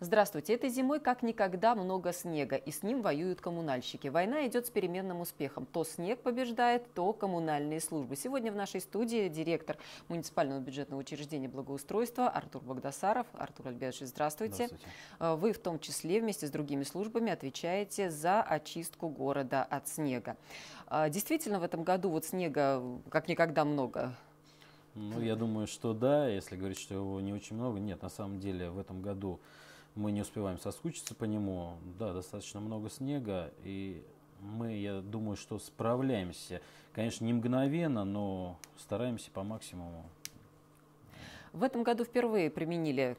Здравствуйте. Этой зимой как никогда много снега, и с ним воюют коммунальщики. Война идет с переменным успехом. То снег побеждает, то коммунальные службы. Сегодня в нашей студии директор муниципального бюджетного учреждения благоустройства Артур Богдасаров. Артур Альбертович, здравствуйте. здравствуйте. Э, вы в том числе вместе с другими службами отвечаете за очистку города от снега. Э, действительно, в этом году вот снега как никогда много. Ну, я думаю, что да. Если говорить, что его не очень много, нет, на самом деле в этом году мы не успеваем соскучиться по нему. Да, достаточно много снега, и мы, я думаю, что справляемся. Конечно, не мгновенно, но стараемся по максимуму. В этом году впервые применили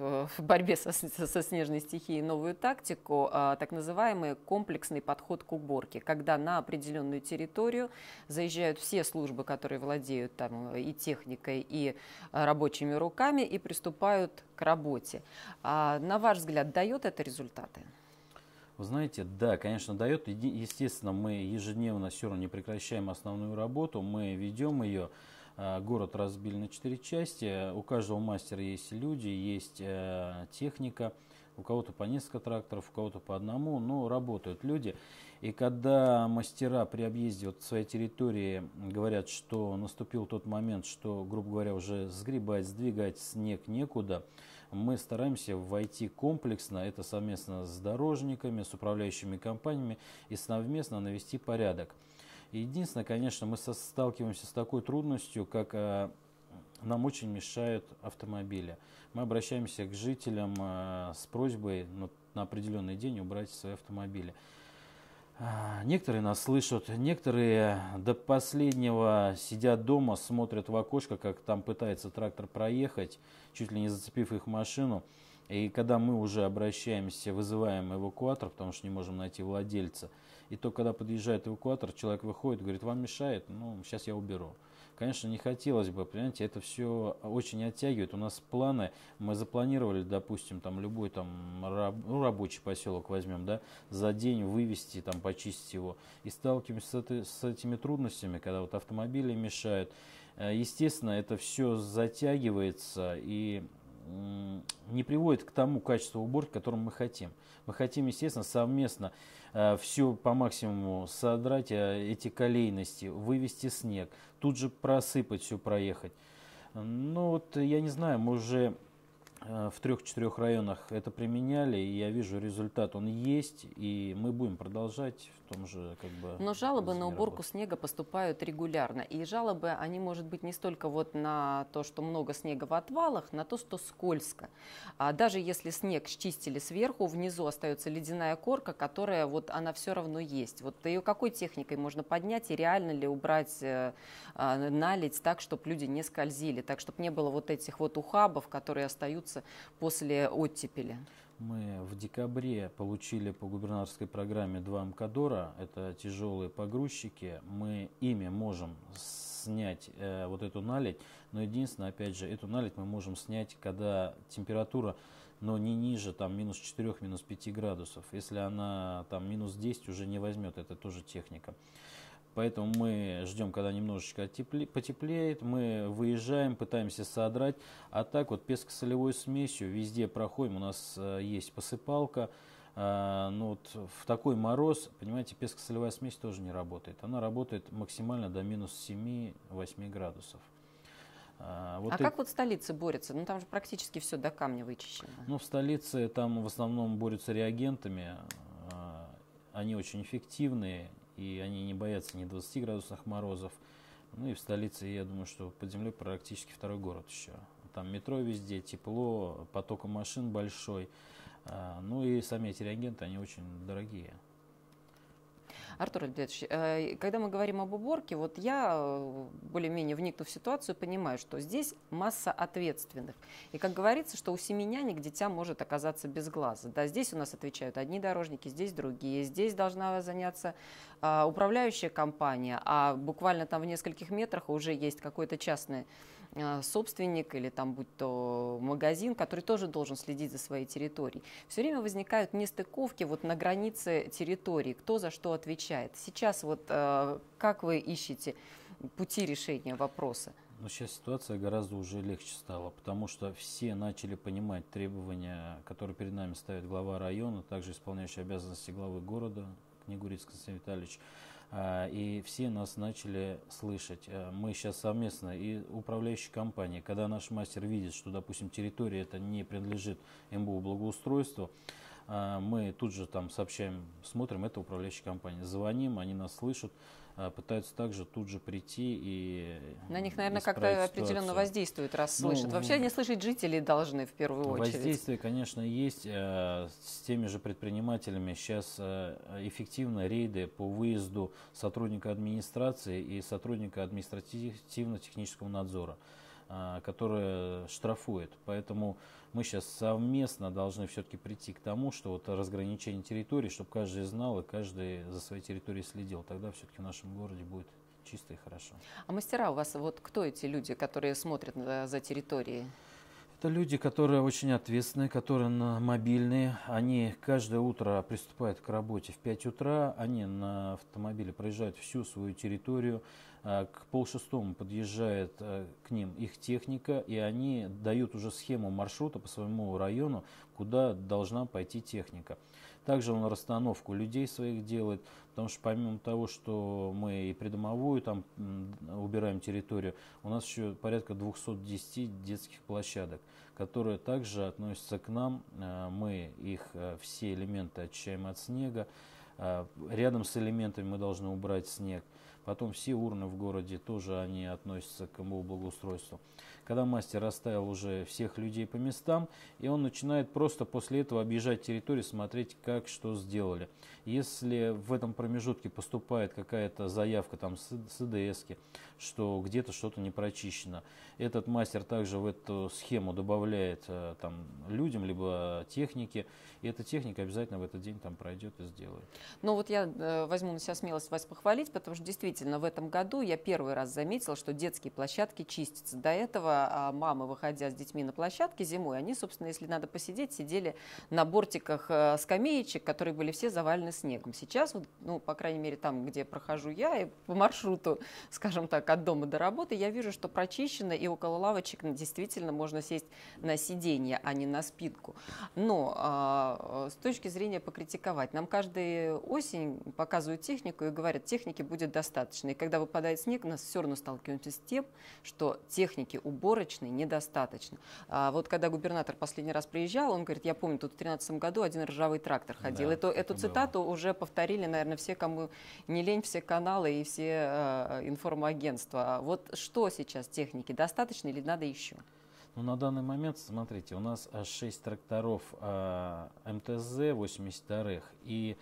Э, в борьбе со, со снежной стихией новую тактику, а, так называемый комплексный подход к уборке, когда на определенную территорию заезжают все службы, которые владеют там и техникой, и а, рабочими руками, и приступают к работе. А, на ваш взгляд, дает это результаты? Вы знаете, да, конечно, дает. Естественно, мы ежедневно все равно не прекращаем основную работу, мы ведем ее. А, город разбили на четыре части. У каждого мастера есть люди, есть э, техника. У кого-то по несколько тракторов, у кого-то по одному, но работают люди. И когда мастера при объезде вот своей территории говорят, что наступил тот момент, что, грубо говоря, уже сгребать, сдвигать снег некуда, мы стараемся войти комплексно, это совместно с дорожниками, с управляющими компаниями и совместно навести порядок. Единственное, конечно, мы сталкиваемся с такой трудностью, как э, нам очень мешают автомобили. Мы обращаемся к жителям э, с просьбой ну, на определенный день убрать свои автомобили. А, некоторые нас слышат, некоторые до последнего сидят дома, смотрят в окошко, как там пытается трактор проехать, чуть ли не зацепив их машину. И когда мы уже обращаемся, вызываем эвакуатор, потому что не можем найти владельца – и то, когда подъезжает эвакуатор, человек выходит, говорит, вам мешает, ну, сейчас я уберу. Конечно, не хотелось бы, понимаете, это все очень оттягивает. У нас планы, мы запланировали, допустим, там любой там раб, ну, рабочий поселок возьмем, да, за день вывести, там, почистить его. И сталкиваемся с, этой, с этими трудностями, когда вот автомобили мешают. Э, естественно, это все затягивается, и не приводит к тому качеству уборки, которым мы хотим. Мы хотим, естественно, совместно э, все по максимуму содрать, э, эти колейности, вывести снег, тут же просыпать все, проехать. Ну вот я не знаю, мы уже Э, в трех-четырех районах это применяли, и я вижу результат, он есть, и мы будем продолжать в том же как бы. Но жалобы на уборку работы. снега поступают регулярно, и жалобы они может быть не столько вот на то, что много снега в отвалах, на то, что скользко. А даже если снег счистили сверху, внизу остается ледяная корка, которая вот она все равно есть. Вот ее какой техникой можно поднять и реально ли убрать э, э, налить так, чтобы люди не скользили, так чтобы не было вот этих вот ухабов, которые остаются вернутся после оттепели? Мы в декабре получили по губернаторской программе два МКДОРа, это тяжелые погрузчики. Мы ими можем снять э, вот эту наледь, но единственное, опять же, эту наледь мы можем снять, когда температура но не ниже там минус 4, минус 5 градусов. Если она там минус 10 уже не возьмет, это тоже техника. Поэтому мы ждем, когда немножечко оттепле, потеплеет. Мы выезжаем, пытаемся содрать. А так вот песко-солевой смесью везде проходим. У нас э, есть посыпалка. А, Но ну вот в такой мороз, понимаете, песко-солевая смесь тоже не работает. Она работает максимально до минус 7-8 градусов. А, вот а и... как вот столицы борются? Ну там же практически все до камня вычищено. Ну в столице там в основном борются реагентами. А, они очень эффективные и они не боятся ни 20 градусных морозов. Ну и в столице, я думаю, что под землей практически второй город еще. Там метро везде, тепло, поток машин большой. А, ну и сами эти реагенты, они очень дорогие. Артур Лебедович, э, когда мы говорим об уборке, вот я э, более-менее вникну в ситуацию, понимаю, что здесь масса ответственных. И как говорится, что у семи нянек дитя может оказаться без глаза. Да, здесь у нас отвечают одни дорожники, здесь другие, здесь должна заняться э, управляющая компания, а буквально там в нескольких метрах уже есть какой-то частный Э, собственник или там будь то магазин, который тоже должен следить за своей территорией. Все время возникают нестыковки вот на границе территории, кто за что отвечает. Сейчас вот э, как вы ищете пути решения вопроса? Но ну, сейчас ситуация гораздо уже легче стала, потому что все начали понимать требования, которые перед нами ставит глава района, также исполняющий обязанности главы города Книгурец Константин Витальевич. Э, и все нас начали слышать. Э, мы сейчас совместно и управляющей компанией, когда наш мастер видит, что, допустим, территория это не принадлежит МБУ благоустройству, э, мы тут же там сообщаем, смотрим, это управляющая компания. Звоним, они нас слышат, а, пытаются также тут же прийти и На них, наверное, как-то определенно воздействует, раз ну, слышат. Вообще они слышать жителей должны в первую очередь. Воздействие, конечно, есть. Э, с теми же предпринимателями сейчас э, эффективно рейды по выезду сотрудника администрации и сотрудника административно-технического надзора, э, которые штрафуют. Поэтому мы сейчас совместно должны все-таки прийти к тому, что вот разграничение территорий, чтобы каждый знал и каждый за своей территорией следил. Тогда все-таки в нашем городе будет чисто и хорошо. А мастера у вас, вот кто эти люди, которые смотрят за территорией? Это люди, которые очень ответственные, которые мобильные. Они каждое утро приступают к работе в 5 утра. Они на автомобиле проезжают всю свою территорию. Э, к полшестому подъезжает э, к ним их техника, и они дают уже схему маршрута по своему району, куда должна пойти техника. Также он расстановку людей своих делает, потому что помимо того, что мы и придомовую там убираем территорию, у нас еще порядка 210 детских площадок, которые также относятся к нам. Э, мы их все элементы очищаем от снега. А, рядом с элементами мы должны убрать снег. Потом все урны в городе тоже они относятся к его благоустройству. Когда мастер расставил уже всех людей по местам, и он начинает просто после этого объезжать территорию, смотреть, как что сделали. Если в этом промежутке поступает какая-то заявка там с СДС, что где-то что-то не прочищено, этот мастер также в эту схему добавляет э, там людям, либо технике, и эта техника обязательно в этот день там пройдет и сделает. Но ну, вот я э, возьму на себя смелость вас похвалить, потому что действительно в этом году я первый раз заметила, что детские площадки чистятся. До этого а, мамы, выходя с детьми на площадке зимой, они, собственно, если надо посидеть, сидели на бортиках э, скамеечек, которые были все завалены снегом. Сейчас, вот, ну, по крайней мере, там, где прохожу я, и по маршруту, скажем так, от дома до работы, я вижу, что прочищено, и около лавочек действительно можно сесть на сиденье, а не на спинку. Но а, э, с точки зрения покритиковать, нам каждый осень показывают технику и говорят, техники будет достаточно. И когда выпадает снег, у нас все равно сталкиваемся с тем, что техники уборочной недостаточно. А вот когда губернатор последний раз приезжал, он говорит, я помню, тут в 2013 году один ржавый трактор ходил. Да, это, эту цитату уже повторили, наверное, все, кому не лень, все каналы и все э, информагентства. А вот что сейчас техники, достаточно или надо еще? Но ну, на данный момент, смотрите, у нас 6 э, тракторов э, МТЗ 82-х и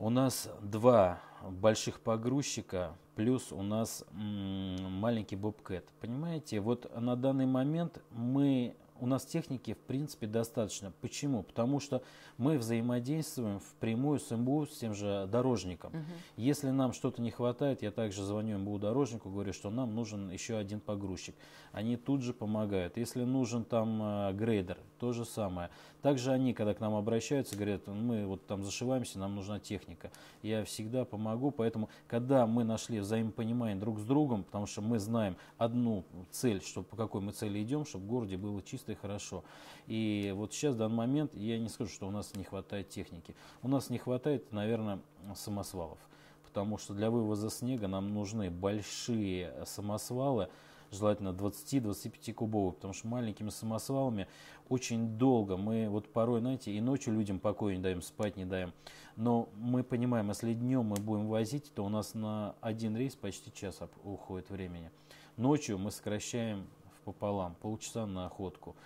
у нас два больших погрузчика, плюс у нас маленький бобкэт. Понимаете, вот на данный момент мы у нас техники в принципе достаточно. Почему? Потому что мы взаимодействуем впрямую с МБУ, с тем же дорожником. Угу. Если нам что-то не хватает, я также звоню МБУ дорожнику, говорю, что нам нужен еще один погрузчик. Они тут же помогают. Если нужен там э, грейдер, то же самое. Также они, когда к нам обращаются, говорят, мы вот там зашиваемся, нам нужна техника. Я всегда помогу, поэтому когда мы нашли взаимопонимание друг с другом, потому что мы знаем одну цель, что по какой мы цели идем, чтобы в городе было чисто просто и хорошо. И вот сейчас, в данный момент, я не скажу, что у нас не хватает техники. У нас не хватает, наверное, самосвалов. Потому что для вывоза снега нам нужны большие самосвалы, желательно 20-25 кубовых, потому что маленькими самосвалами очень долго мы вот порой, знаете, и ночью людям покоя не даем, спать не даем. Но мы понимаем, если днем мы будем возить, то у нас на один рейс почти час уходит времени. Ночью мы сокращаем пополам, полчаса на охотку.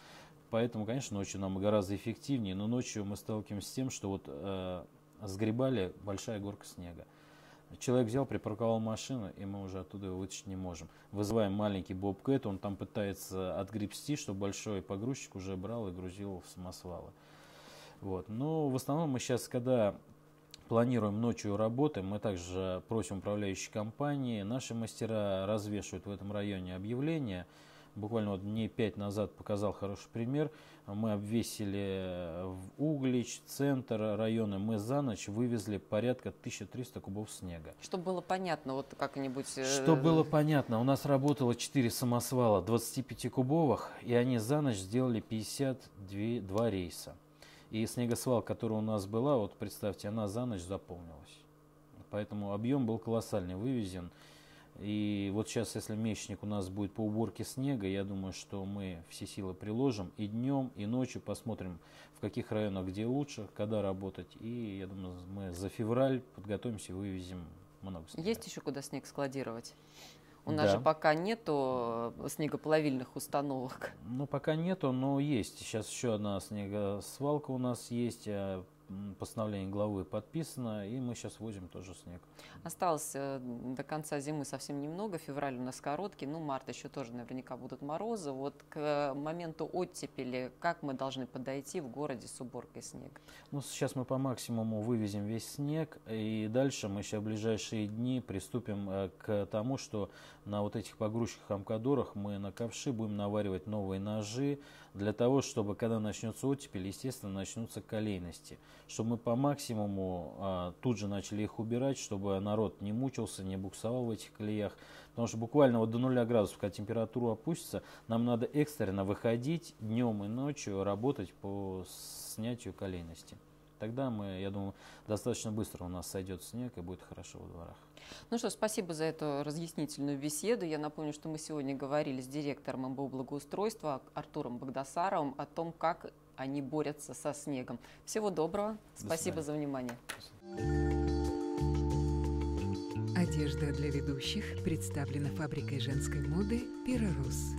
Поэтому, конечно, ночью нам гораздо эффективнее, но ночью мы сталкиваемся с тем, что вот э, сгребали большая горка снега. Человек взял, припарковал машину, и мы уже оттуда его вытащить не можем. Вызываем маленький бобкэт, он там пытается отгребсти, чтобы большой погрузчик уже брал и грузил в самосвалы. Вот. Но ну, в основном мы сейчас, когда планируем ночью работы, мы также просим управляющей компании, наши мастера развешивают в этом районе объявления – буквально вот дней пять назад показал хороший пример. Мы обвесили э, в Углич, центр района, мы за ночь вывезли порядка 1300 кубов снега. Чтобы было понятно, вот как-нибудь... Э, Что было понятно, у нас работало 4 самосвала 25-кубовых, и они за ночь сделали 52 рейса. И снегосвал, которая у нас была, вот представьте, она за ночь заполнилась. Поэтому объем был колоссальный, вывезен. И вот сейчас, если мечник у нас будет по уборке снега, я думаю, что мы все силы приложим и днем, и ночью посмотрим, в каких районах где лучше, когда работать. И я думаю, мы за февраль подготовимся и вывезем много снега. Есть еще куда снег складировать? У нас да. же пока нету э, снегоплавильных установок. Ну, пока нету, но есть. Сейчас еще одна снегосвалка у нас есть. Э, постановление главы подписано, и мы сейчас возим тоже снег. Осталось э, до конца зимы совсем немного, февраль у нас короткий, ну, март еще тоже наверняка будут морозы. Вот к э, моменту оттепели, как мы должны подойти в городе с уборкой снега? Ну, сейчас мы по максимуму вывезем весь снег, и дальше мы еще в ближайшие дни приступим э, к тому, что на вот этих погрузчиках-амкадорах мы на ковши будем наваривать новые ножи, для того, чтобы когда начнется оттепель, естественно, начнутся колейности, чтобы мы по максимуму а, тут же начали их убирать, чтобы народ не мучился, не буксовал в этих колеях, потому что буквально вот до 0 градусов, когда температура опустится, нам надо экстренно выходить днем и ночью, работать по снятию колейности. Тогда мы, я думаю, достаточно быстро у нас сойдет снег и будет хорошо во дворах. Ну что, спасибо за эту разъяснительную беседу. Я напомню, что мы сегодня говорили с директором МБУ благоустройства Артуром Богдасаровым о том, как они борются со снегом. Всего доброго. До спасибо за внимание. Одежда для ведущих представлена фабрикой женской моды «Пирорус».